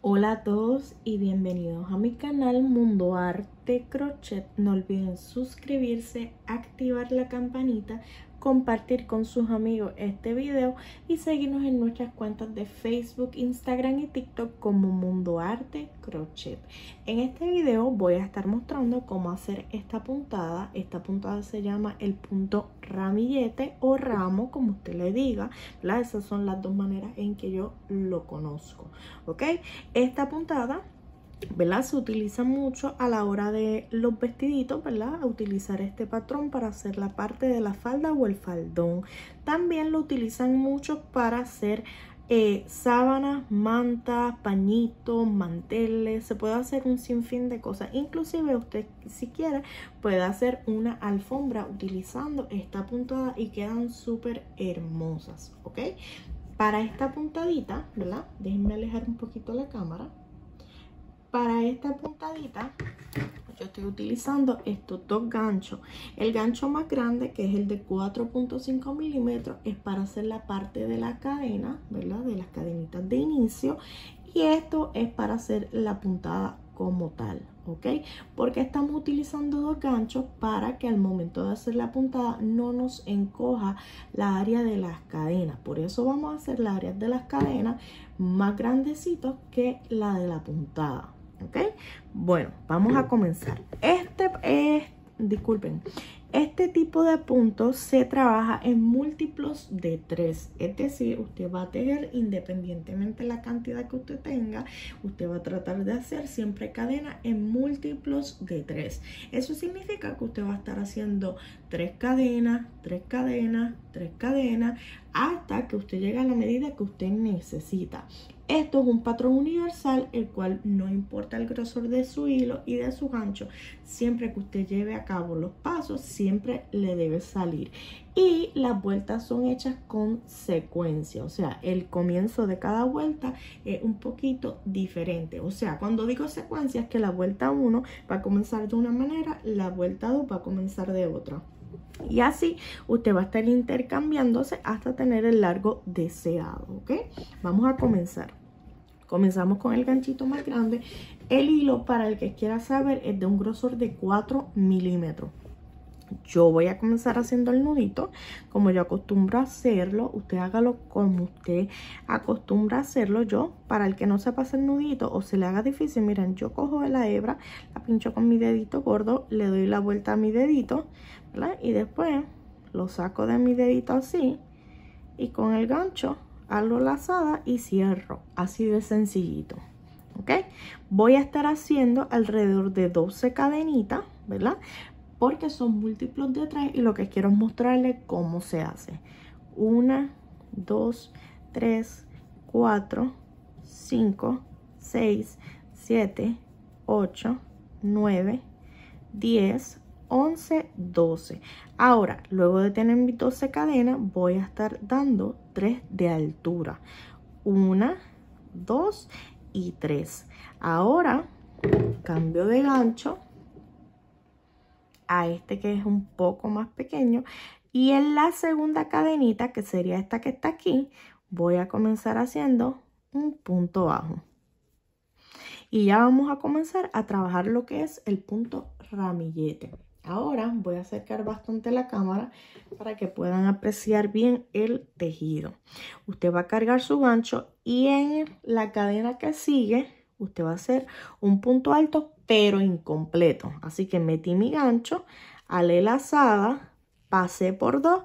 Hola a todos y bienvenidos a mi canal Mundo Arte Crochet. No olviden suscribirse, activar la campanita compartir con sus amigos este video y seguirnos en nuestras cuentas de Facebook, Instagram y TikTok como Mundo Arte Crochet. En este video voy a estar mostrando cómo hacer esta puntada. Esta puntada se llama el punto ramillete o ramo, como usted le diga. la Esas son las dos maneras en que yo lo conozco. ¿ok? Esta puntada ¿verdad? Se utiliza mucho a la hora de los vestiditos, ¿verdad? utilizar este patrón para hacer la parte de la falda o el faldón. También lo utilizan mucho para hacer eh, sábanas, mantas, pañitos, manteles, se puede hacer un sinfín de cosas. Inclusive usted si quiere puede hacer una alfombra utilizando esta puntada y quedan súper hermosas, ¿ok? Para esta puntadita, ¿verdad? Déjenme alejar un poquito la cámara para esta puntadita yo estoy utilizando estos dos ganchos el gancho más grande que es el de 4.5 milímetros es para hacer la parte de la cadena verdad de las cadenitas de inicio y esto es para hacer la puntada como tal ok porque estamos utilizando dos ganchos para que al momento de hacer la puntada no nos encoja la área de las cadenas por eso vamos a hacer la área de las cadenas más grandecitos que la de la puntada ¿ok? Bueno, vamos a comenzar. Este es, disculpen, este tipo de puntos se trabaja en múltiplos de 3, es decir, usted va a tener independientemente la cantidad que usted tenga, usted va a tratar de hacer siempre cadena en múltiplos de 3. Eso significa que usted va a estar haciendo 3 cadenas, 3 cadenas, 3 cadenas, hasta que usted llegue a la medida que usted necesita. Esto es un patrón universal, el cual no importa el grosor de su hilo y de su gancho, siempre que usted lleve a cabo los pasos, siempre le debe salir. Y las vueltas son hechas con secuencia, o sea, el comienzo de cada vuelta es un poquito diferente. O sea, cuando digo secuencia es que la vuelta 1 va a comenzar de una manera, la vuelta 2 va a comenzar de otra. Y así usted va a estar intercambiándose hasta tener el largo deseado, ¿ok? Vamos a comenzar. Comenzamos con el ganchito más grande. El hilo, para el que quiera saber, es de un grosor de 4 milímetros yo voy a comenzar haciendo el nudito como yo acostumbro a hacerlo usted hágalo como usted acostumbra a hacerlo yo para el que no sepa hacer nudito o se le haga difícil miren yo cojo la hebra la pincho con mi dedito gordo le doy la vuelta a mi dedito ¿verdad? y después lo saco de mi dedito así y con el gancho hago lazada y cierro así de sencillito ok voy a estar haciendo alrededor de 12 cadenitas ¿verdad? porque son múltiplos de 3 y lo que quiero es mostrarles cómo se hace. 1, 2, 3, 4, 5, 6, 7, 8, 9, 10, 11, 12. Ahora, luego de tener mis 12 cadenas, voy a estar dando 3 de altura. 1, 2 y 3. Ahora, cambio de gancho a este que es un poco más pequeño. Y en la segunda cadenita, que sería esta que está aquí, voy a comenzar haciendo un punto bajo. Y ya vamos a comenzar a trabajar lo que es el punto ramillete. Ahora voy a acercar bastante la cámara para que puedan apreciar bien el tejido. Usted va a cargar su gancho y en la cadena que sigue usted va a hacer un punto alto pero incompleto. Así que metí mi gancho, alé lazada, pasé por dos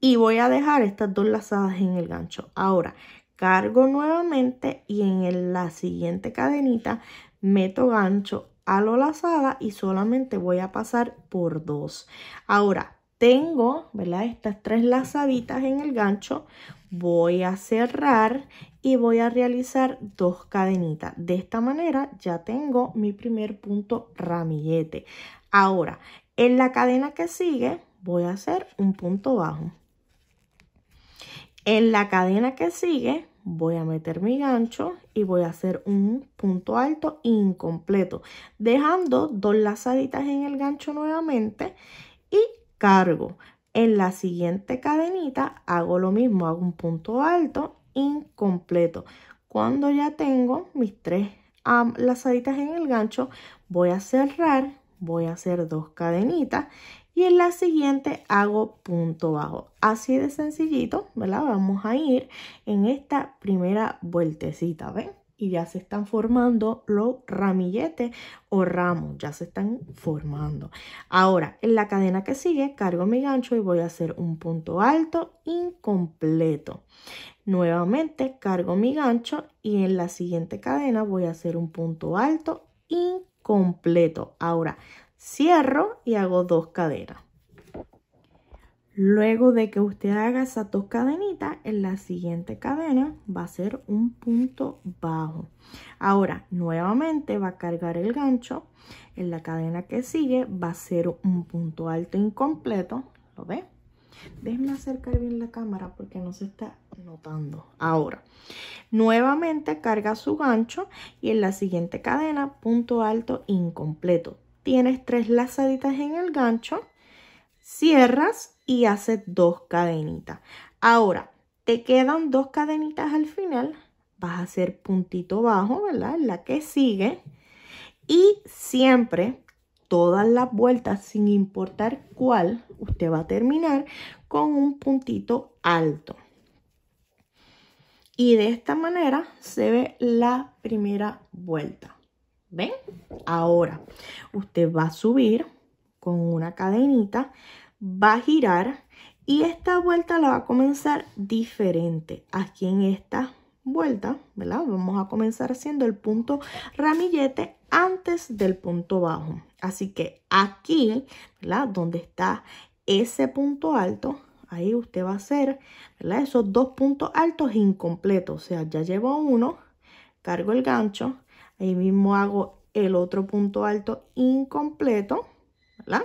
y voy a dejar estas dos lazadas en el gancho. Ahora cargo nuevamente y en la siguiente cadenita meto gancho, a lo lazada y solamente voy a pasar por dos. Ahora tengo, ¿verdad? Estas tres lazaditas en el gancho, voy a cerrar y voy a realizar dos cadenitas. De esta manera ya tengo mi primer punto ramillete. Ahora, en la cadena que sigue voy a hacer un punto bajo. En la cadena que sigue voy a meter mi gancho y voy a hacer un punto alto incompleto, dejando dos lazaditas en el gancho nuevamente y cargo. En la siguiente cadenita hago lo mismo, hago un punto alto incompleto. Cuando ya tengo mis tres lazaditas en el gancho, voy a cerrar, voy a hacer dos cadenitas y en la siguiente hago punto bajo. Así de sencillito, ¿verdad? Vamos a ir en esta primera vueltecita, ¿ven? y ya se están formando los ramilletes o ramos, ya se están formando. Ahora, en la cadena que sigue, cargo mi gancho y voy a hacer un punto alto incompleto. Nuevamente cargo mi gancho y en la siguiente cadena voy a hacer un punto alto incompleto. Ahora, cierro y hago dos cadenas. Luego de que usted haga esas dos cadenitas, en la siguiente cadena va a ser un punto bajo. Ahora, nuevamente va a cargar el gancho. En la cadena que sigue va a ser un punto alto incompleto. ¿Lo ve? Déjeme acercar bien la cámara porque no se está notando. Ahora, nuevamente carga su gancho y en la siguiente cadena, punto alto incompleto. Tienes tres lazaditas en el gancho cierras y haces dos cadenitas. Ahora, te quedan dos cadenitas al final, vas a hacer puntito bajo, ¿verdad? La que sigue. Y siempre, todas las vueltas, sin importar cuál, usted va a terminar con un puntito alto. Y de esta manera se ve la primera vuelta. ¿Ven? Ahora, usted va a subir con una cadenita, va a girar y esta vuelta la va a comenzar diferente. Aquí en esta vuelta, ¿verdad? Vamos a comenzar haciendo el punto ramillete antes del punto bajo. Así que aquí, ¿verdad? Donde está ese punto alto, ahí usted va a hacer, ¿verdad? Esos dos puntos altos incompletos. O sea, ya llevo uno, cargo el gancho, ahí mismo hago el otro punto alto incompleto la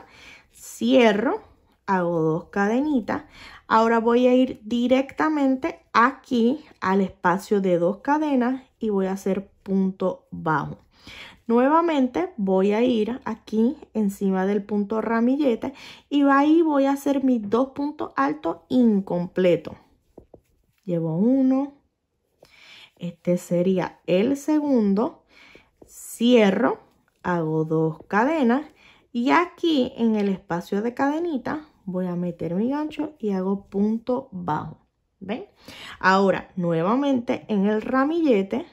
Cierro, hago dos cadenitas. Ahora voy a ir directamente aquí al espacio de dos cadenas y voy a hacer punto bajo. Nuevamente voy a ir aquí encima del punto ramillete y ahí voy a hacer mis dos puntos altos incompletos. Llevo uno. Este sería el segundo. Cierro, hago dos cadenas y aquí en el espacio de cadenita voy a meter mi gancho y hago punto bajo. ¿Ven? Ahora, nuevamente en el ramillete,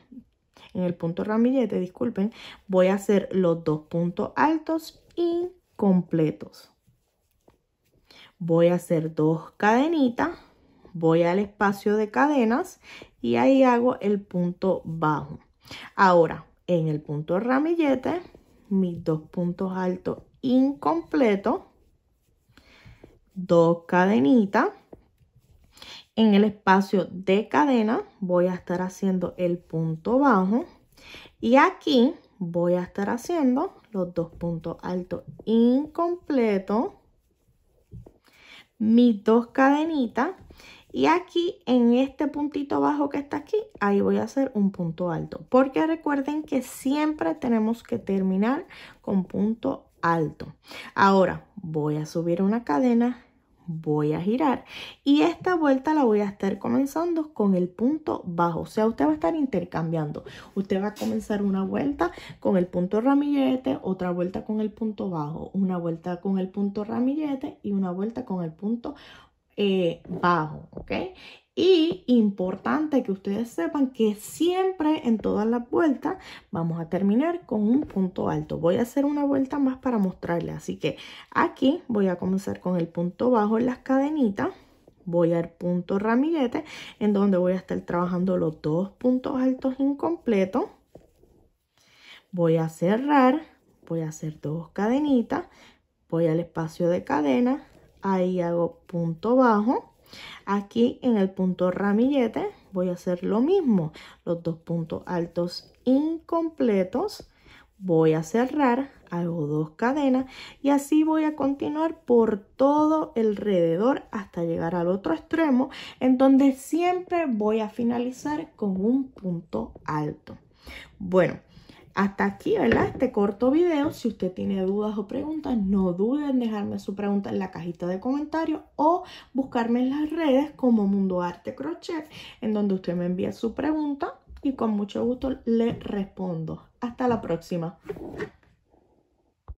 en el punto ramillete, disculpen, voy a hacer los dos puntos altos y completos. Voy a hacer dos cadenitas, voy al espacio de cadenas y ahí hago el punto bajo. Ahora, en el punto ramillete, mis dos puntos altos incompleto, dos cadenitas. En el espacio de cadena voy a estar haciendo el punto bajo y aquí voy a estar haciendo los dos puntos altos incompleto mis dos cadenitas y aquí en este puntito bajo que está aquí, ahí voy a hacer un punto alto. Porque recuerden que siempre tenemos que terminar con punto alto. Ahora voy a subir una cadena, voy a girar y esta vuelta la voy a estar comenzando con el punto bajo. O sea, usted va a estar intercambiando. Usted va a comenzar una vuelta con el punto ramillete, otra vuelta con el punto bajo, una vuelta con el punto ramillete y una vuelta con el punto eh, bajo, ¿ok? Y importante que ustedes sepan que siempre en todas las vueltas vamos a terminar con un punto alto. Voy a hacer una vuelta más para mostrarles. Así que aquí voy a comenzar con el punto bajo en las cadenitas. Voy al punto ramillete en donde voy a estar trabajando los dos puntos altos incompletos. Voy a cerrar, voy a hacer dos cadenitas, voy al espacio de cadena, ahí hago punto bajo Aquí en el punto ramillete voy a hacer lo mismo. Los dos puntos altos incompletos. Voy a cerrar, hago dos cadenas y así voy a continuar por todo alrededor hasta llegar al otro extremo en donde siempre voy a finalizar con un punto alto. Bueno, hasta aquí, ¿verdad? Este corto video. Si usted tiene dudas o preguntas, no duden en dejarme su pregunta en la cajita de comentarios o buscarme en las redes como Mundo Arte Crochet, en donde usted me envía su pregunta y con mucho gusto le respondo. Hasta la próxima.